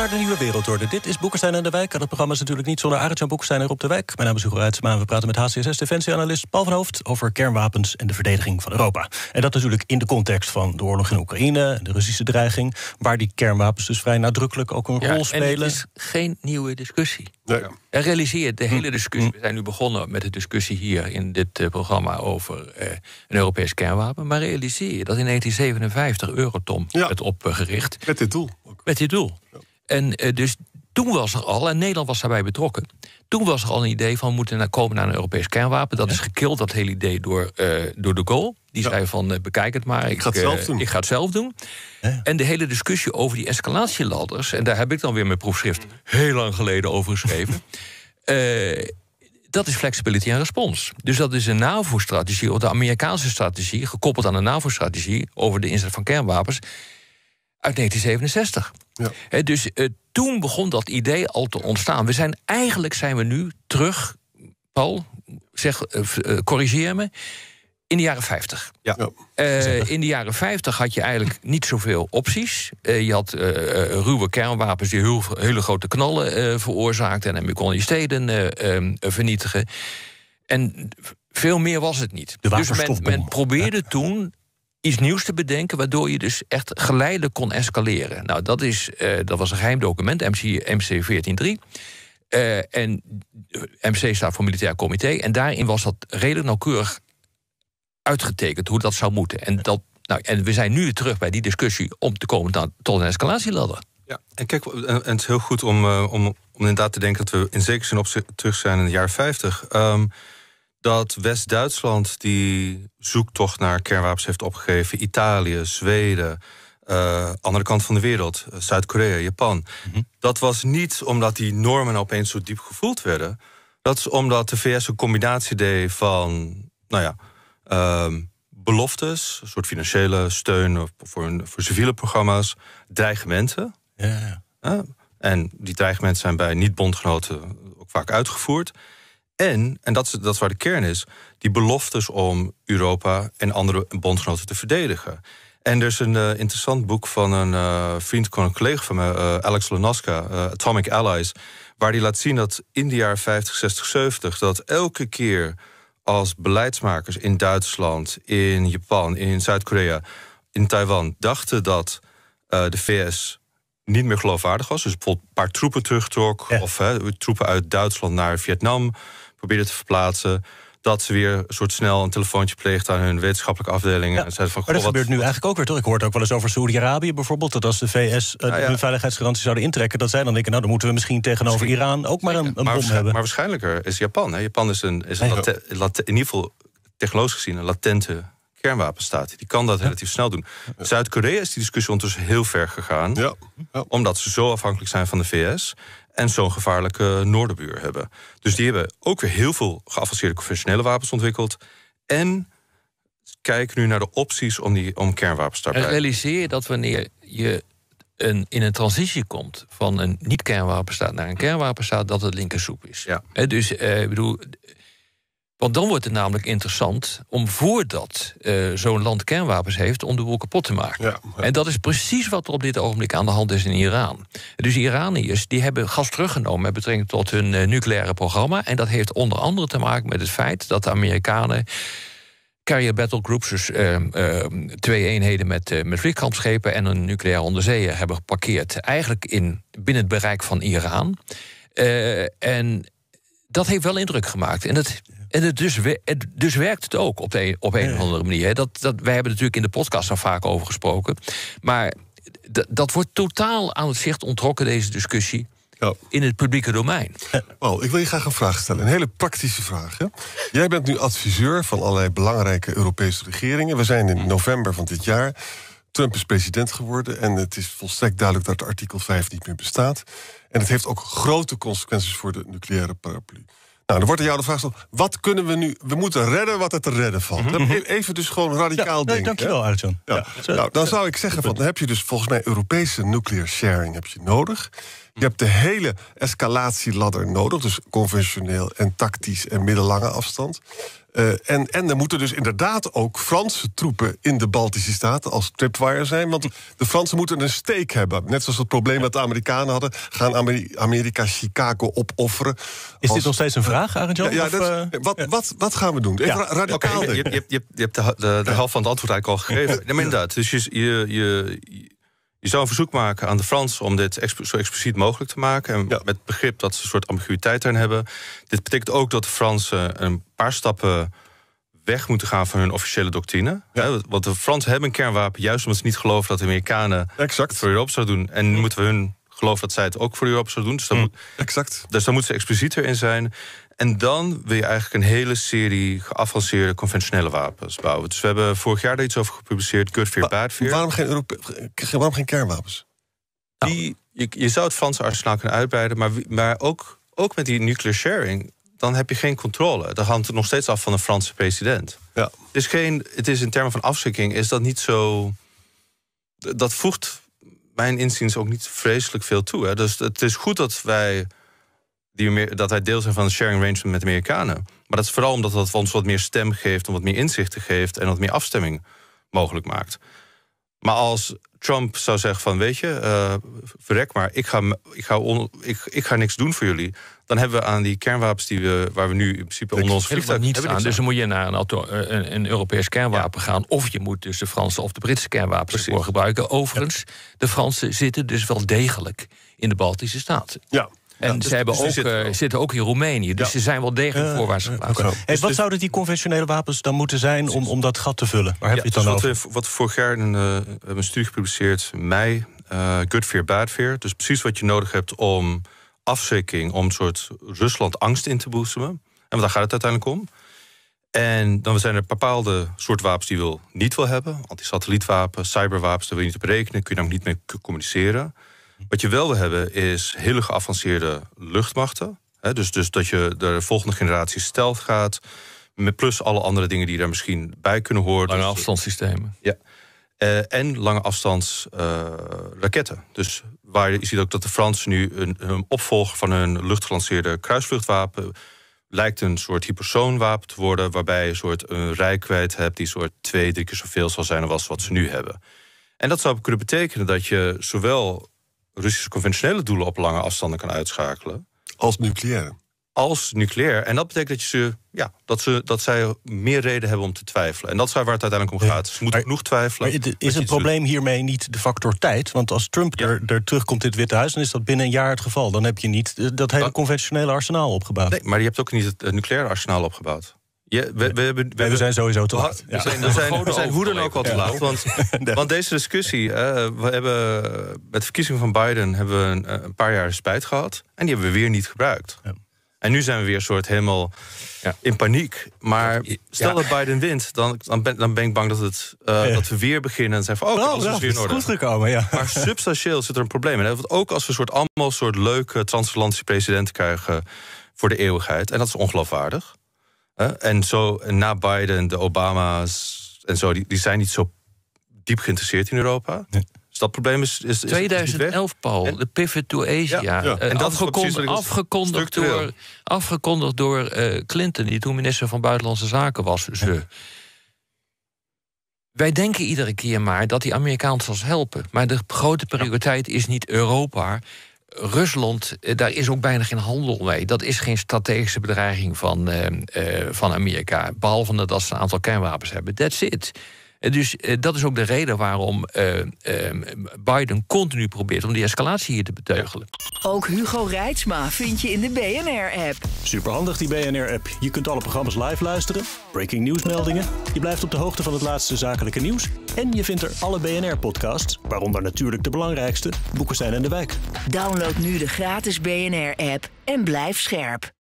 naar de Nieuwe Wereldorde. Dit is Boekenstein aan de Wijk. En het programma is natuurlijk niet zonder Arjan Boekenstein erop de Wijk. Mijn naam is Hugo Reitsma en we praten met HCSS-defensieanalist Paul van Hoofd... over kernwapens en de verdediging van Europa. En dat natuurlijk in de context van de oorlog in Oekraïne... de Russische dreiging, waar die kernwapens dus vrij nadrukkelijk ook een rol spelen. En het is geen nieuwe discussie. Nee. En realiseer de hm. hele discussie. Hm. We zijn nu begonnen met de discussie hier in dit eh, programma over eh, een Europees kernwapen. Maar realiseer je dat in 1957 Euroton ja. werd opgericht. Met dit doel. Met dit doel. Ja. En eh, dus toen was er al, en Nederland was daarbij betrokken. Toen was er al een idee van we moeten naar, komen naar een Europees kernwapen. Dat is gekild, dat hele idee, door, eh, door de goal. Die zei van eh, bekijk het maar, ik, ik, ga, het zelf doen. En de hele discussie over die escalatieladders... en daar heb ik dan weer mijn proefschrift heel lang geleden over geschreven... dat is flexibility en respons. Dus dat is een NAVO-strategie, of de Amerikaanse strategie... gekoppeld aan de NAVO-strategie over de inzet van kernwapens... uit 1967 dus eh, toen begon dat idee al te ontstaan. We zijn, eigenlijk zijn we nu terug, Paul, zeg, eh, eh, corrigeer me, in de jaren 50. Ja. in de jaren 50 had je eigenlijk niet zoveel opties. je had ruwe kernwapens die hele grote knallen veroorzaakten... en kon je steden ehm, vernietigen. En veel meer was het niet. dus men, men probeerde toen iets nieuws te bedenken, waardoor je dus echt geleidelijk kon escaleren. Nou, dat, is, eh, dat was een geheim document, MC, MC 143. Uh, en MC staat voor Militair Comité. En daarin was dat redelijk nauwkeurig uitgetekend hoe dat zou moeten. En, dat, nou, en we zijn nu terug bij die discussie om te komen tot een escalatieladder. Ja, en kijk, eh, en het is heel goed om, eh, om, om inderdaad te denken dat we in zekere zin op terug zijn in de jaren 50. Um, ehm, dat West-Duitsland die zoektocht naar kernwapens heeft opgegeven. Italië, Zweden, eh, andere kant van de wereld, eh, Zuid-Korea, Japan. Mhm. Dat was niet omdat die normen opeens zo diep gevoeld werden. Dat is omdat de VS een combinatie deed van, nou ja, ehm, beloftes, een soort financiële steun voor, hun, voor civiele programma's, dreigementen. Ja, en die dreigementen zijn bij niet-bondgenoten ook vaak uitgevoerd. En, en dat is, dat is waar de kern is, die beloftes om Europa en andere bondgenoten te verdedigen. En er is een eh, interessant boek van een uh, vriend, een collega van me, eh, Alex Lanaska, Atomic Allies, waar die laat zien dat in de jaren 50, 60, 70, dat elke keer als beleidsmakers in Duitsland, in Japan, in Zuid-Korea, in Taiwan dachten dat de VS niet meer geloofwaardig was. Dus bijvoorbeeld een paar troepen terugtrok, of troepen uit Duitsland naar Vietnam proberen te verplaatsen. Dat ze weer een soort snel een telefoontje pleegt aan hun wetenschappelijke afdelingen. en zeiden van, maar dat wat... gebeurt nu eigenlijk ook weer, toch? Ik hoorde ook wel eens over Saoedi-Arabië bijvoorbeeld. Dat als de VS eh, hun veiligheidsgarantie zouden intrekken... dat zij dan denken, nou dan moeten we misschien tegenover Iran ook maar een, een bom hebben. Maar waarschijnlijker is Japan. Hè? Japan is, een, is in ieder geval technologisch gezien een latente kernwapenstaat. Die kan dat relatief snel doen. Zuid-Korea is die discussie ondertussen heel ver gegaan. Ja. Omdat ze zo afhankelijk zijn van de VS. En zo'n gevaarlijke noordenbuur hebben. Dus die hebben ook weer heel veel geavanceerde conventionele wapens ontwikkeld. En kijken nu naar de opties om, die, om kernwapens te bereiken. Realiseer je dat wanneer je een, in een transitie komt van een niet-kernwapenstaat naar een kernwapenstaat, dat het linkersoep is. Ja. dus eh, ik bedoel, want dan wordt het namelijk interessant om voordat eh, zo'n land kernwapens heeft, om de boel kapot te maken. En dat is precies wat er op dit ogenblik aan de hand is in Iran. Dus Iraniërs die hebben gas teruggenomen met betrekking tot hun eh, nucleaire programma. En dat heeft onder andere te maken met het feit dat de Amerikanen. Carrier Battle Groups, dus eh, twee eenheden met, met vliegkampschepen en een nucleair onderzeeën hebben geparkeerd. Eigenlijk in, binnen het bereik van Iran. en dat heeft wel indruk gemaakt. En dat en het dus, dus werkt het ook op, op een of andere manier. Dat, dat, wij hebben natuurlijk in de podcast al vaak over gesproken. Maar dat wordt totaal aan het zicht ontrokken, deze discussie. Ja. in het publieke domein. Paul, ik wil je graag een vraag stellen. Een hele praktische vraag. Jij bent nu adviseur van allerlei belangrijke Europese regeringen. We zijn in mm. november van dit jaar. Trump is president geworden en het is volstrekt duidelijk dat artikel 5 niet meer bestaat. En het heeft ook grote consequenties voor de nucleaire paraplu. Nou, dan wordt er jou de vraag wat kunnen we nu? We moeten redden wat er te redden valt. Mhm. Mhm. Even dus gewoon radicaal ja, nee, denken. Dankjewel, Arjan. Ja. Nou, dan zou ik zeggen: van, dan heb je dus volgens mij Europese nuclear sharing heb je nodig. Je hebt de hele escalatieladder nodig, dus conventioneel en tactisch en middellange afstand. Eh, en, en er moeten dus inderdaad ook Franse troepen in de Baltische Staten als tripwire zijn. Want de Fransen moeten een steek hebben. Net zoals het probleem dat de Amerikanen hadden. Gaan Amerika Chicago opofferen? Is dit nog steeds een eh, vraag, Arjan? Ja, eh, wat, wat, wat gaan we doen? ja. je, je, je, hebt de, de, helft van het antwoord eigenlijk al gegeven. nee, maar inderdaad. Dus je, je je zou een verzoek maken aan de Fransen om dit zo expliciet mogelijk te maken. En met begrip dat ze een soort ambiguïteit erin hebben. Dit betekent ook dat de Fransen een paar stappen weg moeten gaan van hun officiële doctrine. Ja. Want de Fransen hebben een kernwapen, juist omdat ze niet geloven dat de Amerikanen exact. voor Europa zouden doen. En nu moeten we hun geloven dat zij het ook voor Europa zouden doen. Dus, dan mm, moet, exact. dus daar moeten ze explicieter in zijn. En dan wil je eigenlijk een hele serie geavanceerde conventionele wapens bouwen. Dus we hebben vorig jaar daar iets over gepubliceerd, Kutveer, Baardveer. Waarom geen, waarom geen kernwapens? Die, je, zou het Franse arsenaal kunnen uitbreiden, maar, maar ook, ook met die nuclear sharing dan heb je geen controle. Dan hangt het nog steeds af van de Franse president. Ja. is geen, het is in termen van afschrikking, is dat niet zo. Dat voegt mijn inziens ook niet vreselijk veel toe. Hè? Dus het is goed dat wij dat hij deel zijn van de sharing arrangement met de Amerikanen. Maar dat is vooral omdat dat ons wat meer stem geeft, om wat meer inzichten geeft en wat meer afstemming mogelijk maakt. Maar als Trump zou zeggen van weet je, eh, verrek maar, ik ga, ik, ga ik, ik ga niks doen voor jullie. Dan hebben we aan die kernwapens die we, waar we nu in principe onder ons vliegtuig niets dus dan moet je naar een, eh, een, Europees kernwapen gaan. Of je moet dus de Franse of de Britse kernwapens voor gebruiken. Overigens, de Fransen zitten dus wel degelijk in de Baltische Staten. Ja. En dus ze dus eh, ook, zitten, ook in Roemenië. Dus ze zijn wel degelijk eh, voorwaarts eh, dus wat dus- zouden die conventionele wapens dan moeten zijn om, om dat gat te vullen? Waar heb je het dan over? Wat, we, wat vorig jaar een, een studie gepubliceerd mei uh, good fear, bad Dus precies wat je nodig hebt om afschrikking, om een soort Rusland angst in te boezemen. En daar gaat het uiteindelijk om. En dan zijn er bepaalde soort wapens die we niet wil hebben. Anti-satellietwapens, cyberwapens, daar wil je niet op rekenen, kun je namelijk niet mee communiceren. Wat je wel wil hebben is hele geavanceerde luchtmachten. dus, dus dat je de volgende generatie stealth gaat. Met plus alle andere dingen die daar misschien bij kunnen hoort. Lange dus- afstandssystemen. Ja. Eh, en lange afstandsraketten. Eh, uh, dus waar je ziet ook dat de Fransen nu een, opvolger van hun luchtgelanceerde kruisvluchtwapen lijkt een soort hypersoonwapen te worden, waarbij je een soort een rijkwijd hebt die soort twee, drie keer zoveel zal zijn als wat ze nu hebben. En dat zou kunnen betekenen dat je zowel Russische conventionele doelen op lange afstanden kan uitschakelen. Als nucleair? Als nucleair. En dat betekent dat, je ze, ja, dat, ze, dat zij meer reden hebben om te twijfelen. En dat is waar het uiteindelijk om gaat. Ze moeten genoeg twijfelen. is het probleem hiermee niet de factor tijd? Want als Trump er, terugkomt in het Witte Huis, dan is dat binnen een jaar het geval. Dan heb je niet eh, dat hele conventionele arsenaal opgebouwd. Nee, maar je hebt ook niet het nucleaire arsenaal opgebouwd. Ja, we, we, zijn sowieso te laat. We zijn, zijn, hoe dan ook al te laat. Want, want deze discussie, we hebben eh, met de verkiezing van Biden hebben we een, eh, een, paar jaar spijt gehad. En die hebben we weer niet gebruikt. En nu zijn we weer soort helemaal ja. in paniek. Maar stel dat Biden wint, dan, dan, ben, dan ben ik bang dat, het, eh, dat we weer beginnen en zeggen van... oh, alles is weer in orde. ja. Maar substantieel zit er een probleem in. ook als we soort allemaal soort leuke transatlantische presidenten krijgen voor de eeuwigheid... en dat is ongeloofwaardig en zo na Biden, de Obama's en zo, die, zijn niet zo diep geïnteresseerd in Europa. Nee. Dus dat probleem is. is, 2011, Paul, de pivot to Asia. Ja, eh, En afgekond, dat afgekondigd, door, afgekondigd door eh, Clinton, die toen minister van Buitenlandse Zaken was. Ze. Dus, eh. Wij denken iedere keer maar dat die Amerikaans ons helpen. Maar de grote prioriteit is niet Europa. Rusland, eh, daar is ook bijna geen handel mee. Dat is geen strategische bedreiging van, eh, eh, van Amerika. Behalve dat ze een aantal kernwapens hebben. That's it. Eh, dus eh, dat is ook de reden waarom eh, ehm, Biden continu probeert om die escalatie hier te beteugelen. Ook Hugo Reitsma vind je in de BNR-app. Superhandig die BNR-app. Je kunt alle programma's live luisteren, breaking nieuwsmeldingen. Je blijft op de hoogte van het laatste zakelijke nieuws. En je vindt er alle BNR-podcasts, waaronder natuurlijk de belangrijkste, Boeken zijn in de wijk. Download nu de gratis BNR-app en blijf scherp.